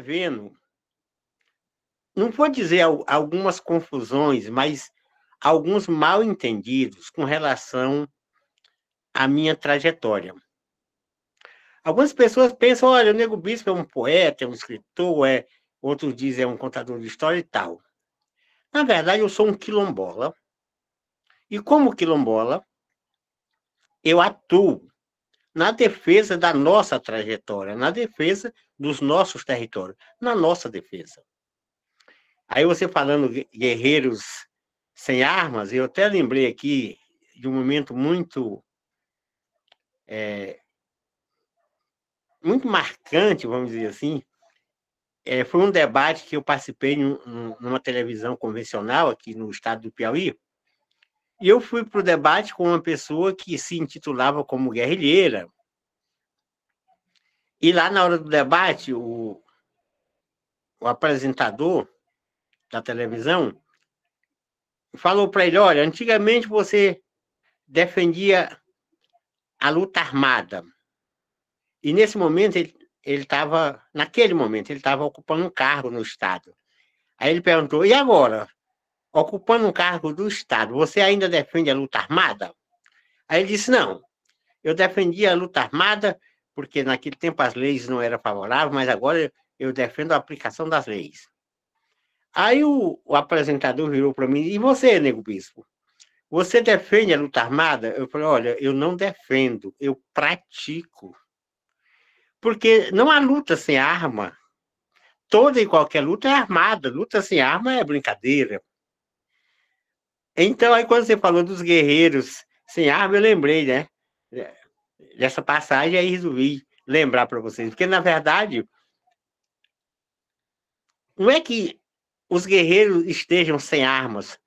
vendo? não vou dizer algumas confusões, mas alguns mal entendidos com relação à minha trajetória. Algumas pessoas pensam, olha, o Nego Bispo é um poeta, é um escritor, é... outros dizem é um contador de história e tal. Na verdade, eu sou um quilombola. E como quilombola, eu atuo na defesa da nossa trajetória, na defesa dos nossos territórios, na nossa defesa. Aí você falando guerreiros sem armas, eu até lembrei aqui de um momento muito é, muito marcante, vamos dizer assim. É, foi um debate que eu participei num, numa televisão convencional aqui no estado do Piauí, eu fui para o debate com uma pessoa que se intitulava como guerrilheira. E lá na hora do debate, o, o apresentador da televisão falou para ele: olha, antigamente você defendia a luta armada. E nesse momento, ele estava, naquele momento, ele estava ocupando um cargo no Estado. Aí ele perguntou: e agora? ocupando um cargo do Estado, você ainda defende a luta armada? Aí ele disse: não, eu defendia a luta armada porque naquele tempo as leis não eram favoráveis, mas agora eu defendo a aplicação das leis. Aí o, o apresentador virou para mim: e você, nego bispo? Você defende a luta armada? Eu falei: olha, eu não defendo, eu pratico. Porque não há luta sem arma. Toda e qualquer luta é armada. Luta sem arma é brincadeira. Então, aí quando você falou dos guerreiros sem arma, ah, eu lembrei, né? Dessa passagem aí resolvi lembrar para vocês. Porque, na verdade, não é que os guerreiros estejam sem armas.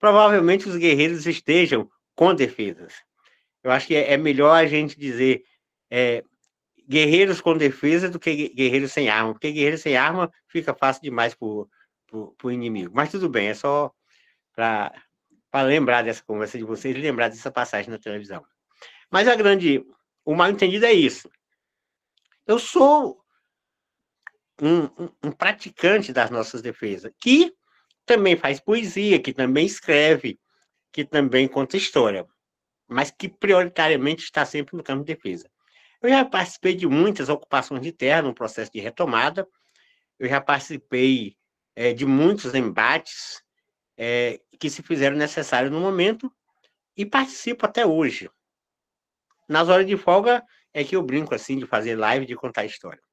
Provavelmente os guerreiros estejam com defesas. Eu acho que é, é melhor a gente dizer é, guerreiros com defesa do que guerreiros sem arma, porque guerreiro sem arma fica fácil demais para o inimigo. Mas tudo bem, é só para para lembrar dessa conversa de vocês lembrar dessa passagem na televisão. Mas a grande, o mal entendido é isso. Eu sou um, um, um praticante das nossas defesas, que também faz poesia, que também escreve, que também conta história, mas que prioritariamente está sempre no campo de defesa. Eu já participei de muitas ocupações de terra no processo de retomada, eu já participei é, de muitos embates é, que se fizeram necessários no momento e participo até hoje. Nas horas de folga é que eu brinco assim de fazer live, de contar história.